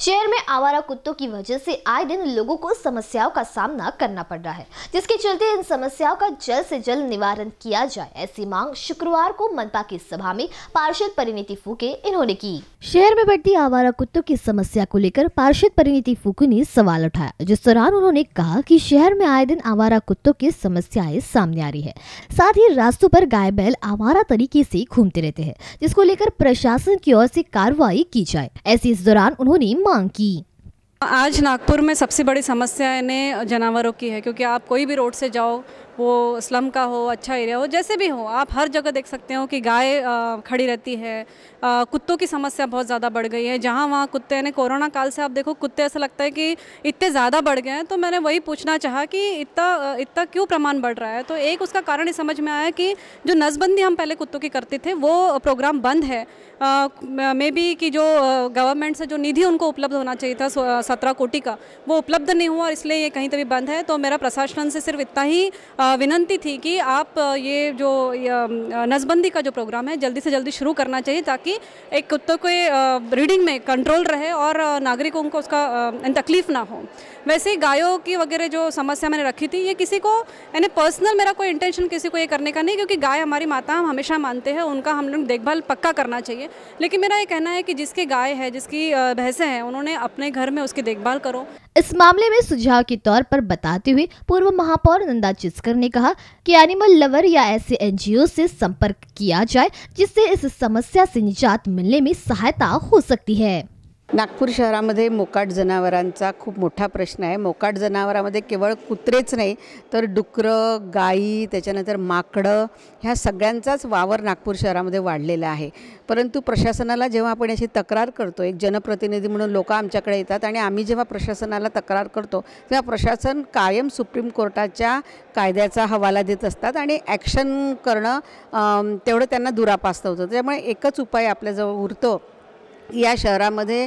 शहर में आवारा कुत्तों की वजह से आए दिन लोगों को समस्याओं का सामना करना पड़ रहा है जिसके चलते इन समस्याओं का जल्द से जल्द निवारण किया जाए ऐसी मांग शुक्रवार को मनपा की सभा में पार्षद परिणति फूके इन्होंने की शहर में बढ़ती आवारा कुत्तों की समस्या को लेकर पार्षद परिणति फूके ने सवाल उठाया जिस दौरान उन्होंने कहा की शहर में आए दिन आवारा कुत्तों की समस्याएं सामने आ रही है साथ ही रास्तों पर गाय बैल आवारा तरीके से घूमते रहते हैं जिसको लेकर प्रशासन की ओर से कार्रवाई की जाए ऐसी इस दौरान उन्होंने मांग की आज नागपुर में सबसे बड़ी समस्या इन्हें जानवरों की है क्योंकि आप कोई भी रोड से जाओ वो स्लम का हो अच्छा एरिया हो जैसे भी हो आप हर जगह देख सकते हो कि गाय खड़ी रहती है कुत्तों की समस्या बहुत ज़्यादा बढ़ गई है जहाँ वहाँ कुत्ते यानी कोरोना काल से आप देखो कुत्ते ऐसा लगता है कि इतने ज़्यादा बढ़ गए हैं तो मैंने वही पूछना चाहा कि इतना इतना क्यों प्रमाण बढ़ रहा है तो एक उसका कारण समझ में आया कि जो नसबंदी हम पहले कुत्तों की करते थे वो प्रोग्राम बंद है मे बी कि जो गवर्नमेंट से जो निधि उनको उपलब्ध होना चाहिए था सत्रह कोटि का वो उपलब्ध नहीं हुआ और इसलिए ये कहीं तभी बंद है तो मेरा प्रशासन से सिर्फ इतना ही विनंती थी कि आप ये जो नसबंदी का जो प्रोग्राम है जल्दी से जल्दी शुरू करना चाहिए ताकि एक कुत्तों के ब्रीडिंग में कंट्रोल रहे और नागरिकों को उसका तकलीफ़ ना हो वैसे गायों की वगैरह जो समस्या मैंने रखी थी ये किसी को यानी पर्सनल मेरा कोई इंटेंशन किसी को ये करने का नहीं क्योंकि गाय हमारी माता हम हमेशा मानते हैं उनका हम लोग देखभाल पक्का करना चाहिए लेकिन मेरा ये कहना है कि जिसकी गाय है जिसकी भैंसें हैं उन्होंने अपने घर में उसकी देखभाल करो इस मामले में सुझाव के तौर पर बताते हुए पूर्व महापौर नंदा चिस्कर ने कहा कि एनिमल लवर या ऐसे एनजीओ से संपर्क किया जाए जिससे इस समस्या से निजात मिलने में सहायता हो सकती है नागपूर शहरामध्ये मोकाट जनावरांचा खूप मोठा प्रश्न आहे मोकाट जनावरामध्ये केवळ कुत्रेच नाही तर डुकरं गाई त्याच्यानंतर माकडं ह्या सगळ्यांचाच वावर नागपूर शहरामध्ये वाढलेला आहे परंतु प्रशासनाला जेव्हा आपण याची तक्रार करतो एक जनप्रतिनिधी म्हणून लोक आमच्याकडे येतात आणि आम्ही जेव्हा प्रशासनाला तक्रार करतो तेव्हा प्रशासन कायम सुप्रीम कोर्टाच्या कायद्याचा हवाला देत असतात आणि ॲक्शन करणं तेवढं त्यांना दुरापास्त होतं त्यामुळे एकच उपाय आपल्याजवळ उरतो या शहरामध्ये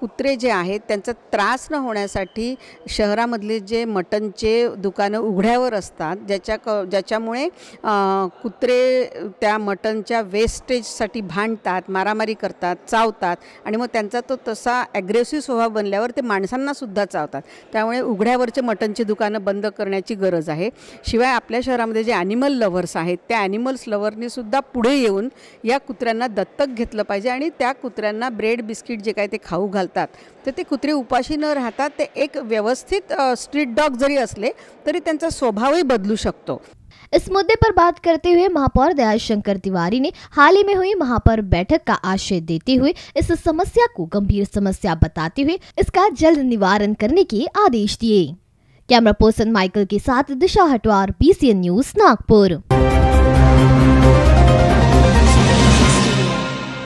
कुत्रे जे आहेत त्यांचा त्रास न होण्यासाठी शहरामधले जे मटनचे दुकानं उघड्यावर असतात ज्याच्या क ज्याच्यामुळे कुत्रे त्या मटनच्या वेस्टेजसाठी भांडतात मारामारी करतात चावतात आणि मग त्यांचा तो तसा ॲग्रेसिव्ह स्वभाव बनल्यावर ते माणसांनासुद्धा चावतात त्यामुळे उघड्यावरचे मटनचे दुकानं बंद करण्याची गरज आहे शिवाय आपल्या शहरामध्ये जे ॲनिमल लव्हर्स आहेत त्या ॲनिमल्स लव्हरनीसुद्धा पुढे येऊन या कुत्र्यांना दत्तक घेतलं पाहिजे आणि त्या कुत्र्या कुत्र्यांना ब्रेड बिस्किट जे काय ते खाऊ घालतात तर ते कुत्रे उपाशी न राहतात ते एक व्यवस्थित स्ट्रीट डॉग जरी असले तरी त्यांचा ही बदलू शकतो इस मुद्दे पर बात करते हुए महापौर दयाशंकर तिवारी ने हाल ही में हुई महापौर बैठक का आशय देते हुए इस समस्या को गंभीर समस्या बताते हुए इसका जल्द निवारण करने के आदेश दिए कैमरा पर्सन माइकल के साथ दिशा हटवार बीसीएन न्यूज नागपुर